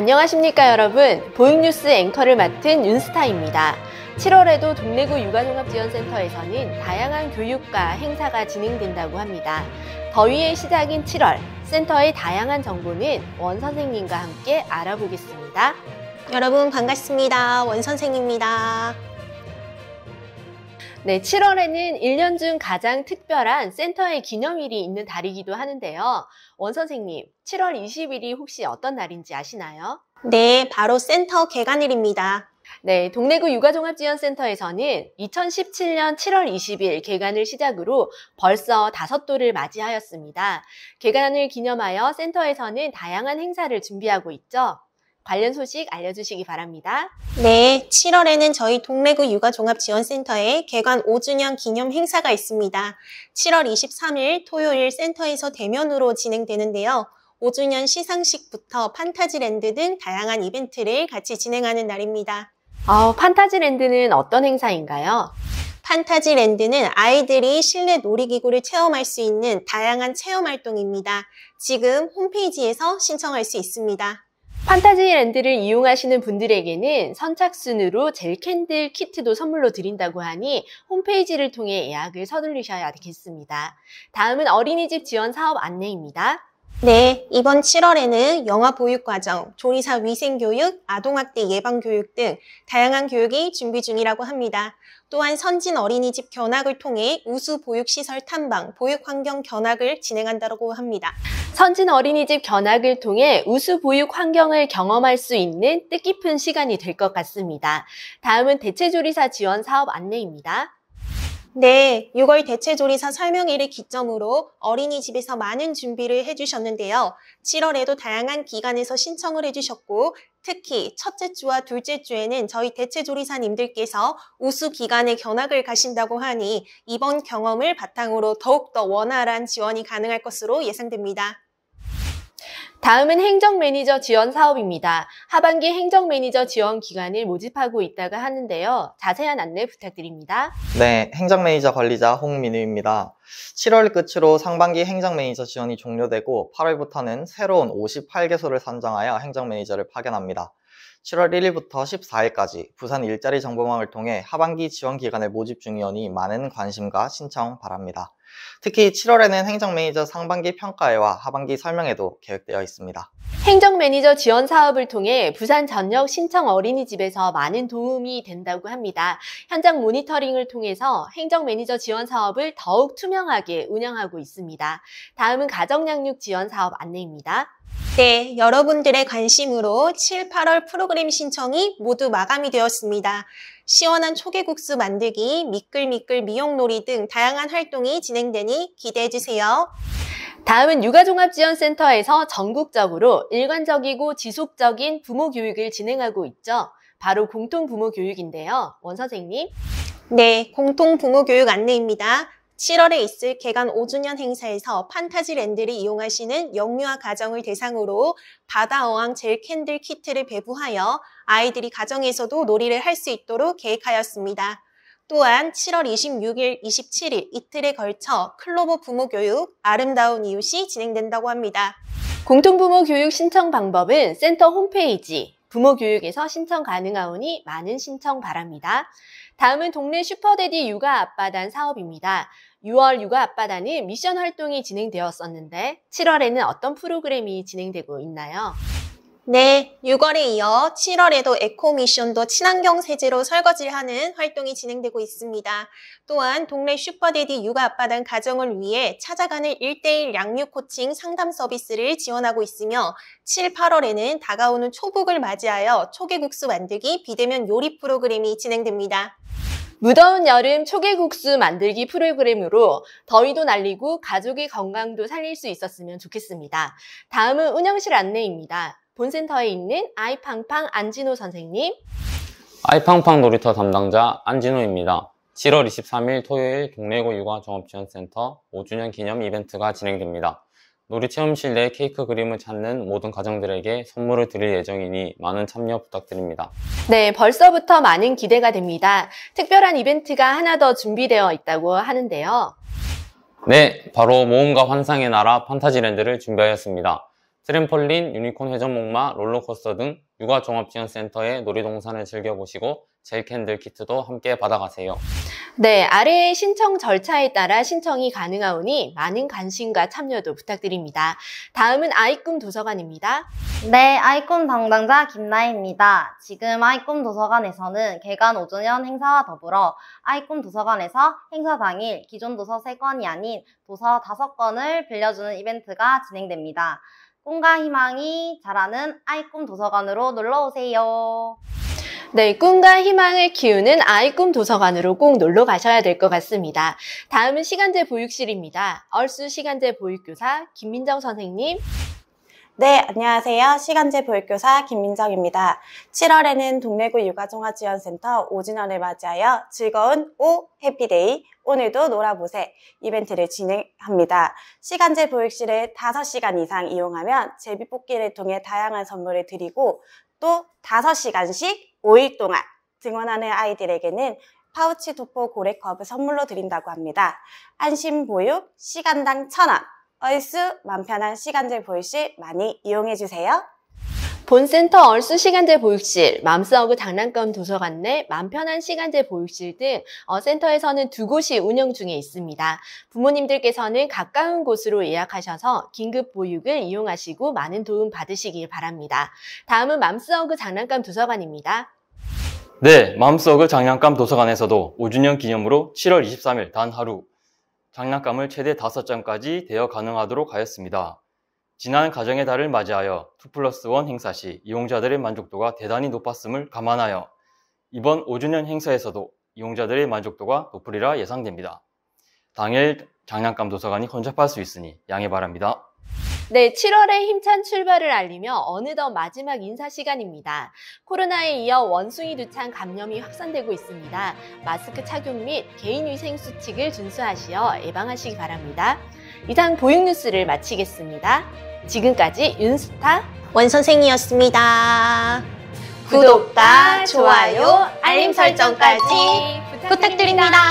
안녕하십니까 여러분 보육뉴스 앵커를 맡은 윤스타입니다 7월에도 동래구 육아종합지원센터에서는 다양한 교육과 행사가 진행된다고 합니다 더위의 시작인 7월 센터의 다양한 정보는 원 선생님과 함께 알아보겠습니다 여러분 반갑습니다 원 선생입니다 네, 7월에는 1년 중 가장 특별한 센터의 기념일이 있는 달이기도 하는데요. 원 선생님, 7월 20일이 혹시 어떤 날인지 아시나요? 네, 바로 센터 개관일입니다. 네, 동래구 육아종합지원센터에서는 2017년 7월 20일 개관을 시작으로 벌써 다섯 도를 맞이하였습니다. 개관을 기념하여 센터에서는 다양한 행사를 준비하고 있죠. 관련 소식 알려주시기 바랍니다. 네, 7월에는 저희 동래구 육아종합지원센터에 개관 5주년 기념 행사가 있습니다. 7월 23일 토요일 센터에서 대면으로 진행되는데요. 5주년 시상식부터 판타지랜드 등 다양한 이벤트를 같이 진행하는 날입니다. 어, 판타지랜드는 어떤 행사인가요? 판타지랜드는 아이들이 실내 놀이기구를 체험할 수 있는 다양한 체험 활동입니다. 지금 홈페이지에서 신청할 수 있습니다. 판타지랜드를 이용하시는 분들에게는 선착순으로 젤 캔들 키트도 선물로 드린다고 하니 홈페이지를 통해 예약을 서둘르셔야 되겠습니다. 다음은 어린이집 지원 사업 안내입니다. 네, 이번 7월에는 영아 보육과정, 조리사 위생교육, 아동학대 예방교육 등 다양한 교육이 준비 중이라고 합니다. 또한 선진 어린이집 견학을 통해 우수 보육시설 탐방, 보육환경 견학을 진행한다고 합니다. 선진 어린이집 견학을 통해 우수 보육 환경을 경험할 수 있는 뜻깊은 시간이 될 것 같습니다. 다음은 대체조리사 지원 사업 안내입니다. 네, 6월 대체조리사 설명회를 기점으로 어린이집에서 많은 준비를 해주셨는데요. 7월에도 다양한 기관에서 신청을 해주셨고 특히 첫째 주와 둘째 주에는 저희 대체조리사님들께서 우수 기관에 견학을 가신다고 하니 이번 경험을 바탕으로 더욱더 원활한 지원이 가능할 것으로 예상됩니다. 다음은 행정매니저 지원 사업입니다. 하반기 행정매니저 지원 기간을 모집하고 있다고 하는데요. 자세한 안내 부탁드립니다. 네, 행정매니저 관리자 홍민우입니다. 7월 끝으로 상반기 행정매니저 지원이 종료되고 8월부터는 새로운 58개소를 선정하여 행정매니저를 파견합니다. 7월 1일부터 14일까지 부산 일자리 정보망을 통해 하반기 지원 기간을 모집 중이오니 많은 관심과 신청 바랍니다. 특히 7월에는 행정매니저 상반기 평가회와 하반기 설명회도 계획되어 있습니다. 행정매니저 지원 사업을 통해 부산 전역 신청 어린이집에서 많은 도움이 된다고 합니다. 현장 모니터링을 통해서 행정매니저 지원 사업을 더욱 투명하게 운영하고 있습니다. 다음은 가정양육 지원 사업 안내입니다. 네, 여러분들의 관심으로 7, 8월 프로그램 신청이 모두 마감이 되었습니다. 시원한 초계국수 만들기, 미끌미끌 미용놀이 등 다양한 활동이 진행되니 기대해주세요. 다음은 육아종합지원센터에서 전국적으로 일관적이고 지속적인 부모 교육을 진행하고 있죠. 바로 공통부모 교육인데요. 원 선생님. 네, 공통부모 교육 안내입니다. 7월에 있을 개관 5주년 행사에서 판타지랜드를 이용하시는 영유아 가정을 대상으로 바다어항 젤 캔들 키트를 배부하여 아이들이 가정에서도 놀이를 할 수 있도록 계획하였습니다. 또한 7월 26일, 27일 이틀에 걸쳐 클로버 부모 교육 아름다운 이웃이 진행된다고 합니다. 공통부모 교육 신청 방법은 센터 홈페이지 부모 교육에서 신청 가능하오니 많은 신청 바랍니다. 다음은 동네 슈퍼데디 육아 아빠단 사업입니다. 6월 육아 아빠단이 미션 활동이 진행되었었는데 7월에는 어떤 프로그램이 진행되고 있나요? 네, 6월에 이어 7월에도 에코 미션도 친환경 세제로 설거지를 하는 활동이 진행되고 있습니다. 또한 동네 슈퍼데디 육아 아빠단 가정을 위해 찾아가는 1대1 양육 코칭 상담 서비스를 지원하고 있으며 7, 8월에는 다가오는 초복을 맞이하여 초계국수 만들기 비대면 요리 프로그램이 진행됩니다. 무더운 여름 초계국수 만들기 프로그램으로 더위도 날리고 가족의 건강도 살릴 수 있었으면 좋겠습니다. 다음은 운영실 안내입니다. 본센터에 있는 아이팡팡 안진호 선생님. 아이팡팡 놀이터 담당자 안진호입니다. 7월 23일 토요일 동래구 육아 종합지원센터 5주년 기념 이벤트가 진행됩니다. 놀이체험실 내 케이크 그림을 찾는 모든 가정들에게 선물을 드릴 예정이니 많은 참여 부탁드립니다. 네, 벌써부터 많은 기대가 됩니다. 특별한 이벤트가 하나 더 준비되어 있다고 하는데요. 네, 바로 모험과 환상의 나라 판타지랜드를 준비하였습니다. 트램펄린, 유니콘 회전목마, 롤러코스터 등 육아종합지원센터의 놀이동산을 즐겨보시고 젤캔들 키트도 함께 받아가세요. 네, 아래의 신청 절차에 따라 신청이 가능하오니 많은 관심과 참여도 부탁드립니다. 다음은 아이꿈 도서관입니다. 네, 아이꿈 담당자 김나입니다. 희 지금 아이꿈 도서관에서는 개관 5주년 행사와 더불어 아이꿈 도서관에서 행사 당일 기존 도서 3권이 아닌 도서 5권을 빌려주는 이벤트가 진행됩니다. 꿈과 희망이 자라는 아이꿈 도서관으로 놀러오세요. 네, 꿈과 희망을 키우는 아이꿈 도서관으로 꼭 놀러 가셔야 될 것 같습니다. 다음은 시간제 보육실입니다. 얼수 시간제 보육교사 김민정 선생님, 네, 안녕하세요. 시간제 보육교사 김민정입니다. 7월에는 동래구 육아종합지원센터 오진원을 맞이하여 즐거운 오 해피데이 오늘도 놀아보세 이벤트를 진행합니다. 시간제 보육실을 5시간 이상 이용하면 제비뽑기를 통해 다양한 선물을 드리고 또 5시간씩 5일 동안 등원하는 아이들에게는 파우치 도포 고래컵을 선물로 드린다고 합니다. 안심보육 시간당 1,000원 얼쑤 맘 편한 시간들 보육실 많이 이용해주세요. 본센터 얼쑤 시간제 보육실, 맘스어그 장난감 도서관 내 맘편한 시간제 보육실 등 어, 센터에서는 두 곳이 운영 중에 있습니다. 부모님들께서는 가까운 곳으로 예약하셔서 긴급 보육을 이용하시고 많은 도움 받으시길 바랍니다. 다음은 맘스어그 장난감 도서관입니다. 네, 맘스어그 장난감 도서관에서도 5주년 기념으로 7월 23일 단 하루 장난감을 최대 5장까지 대여 가능하도록 하였습니다. 지난 가정의 달을 맞이하여 2 플러스 1 행사 시 이용자들의 만족도가 대단히 높았음을 감안하여 이번 5주년 행사에서도 이용자들의 만족도가 높으리라 예상됩니다. 당일 장난감 도서관이 혼잡할 수 있으니 양해 바랍니다. 네, 7월의 힘찬 출발을 알리며 어느덧 마지막 인사 시간입니다. 코로나에 이어 원숭이 두창 감염이 확산되고 있습니다. 마스크 착용 및 개인위생 수칙을 준수하시어 예방하시기 바랍니다. 이상 보육뉴스를 마치겠습니다. 지금까지 윤스타 원선생이었습니다. 구독과 좋아요, 알림 설정까지 부탁드립니다. 부탁드립니다.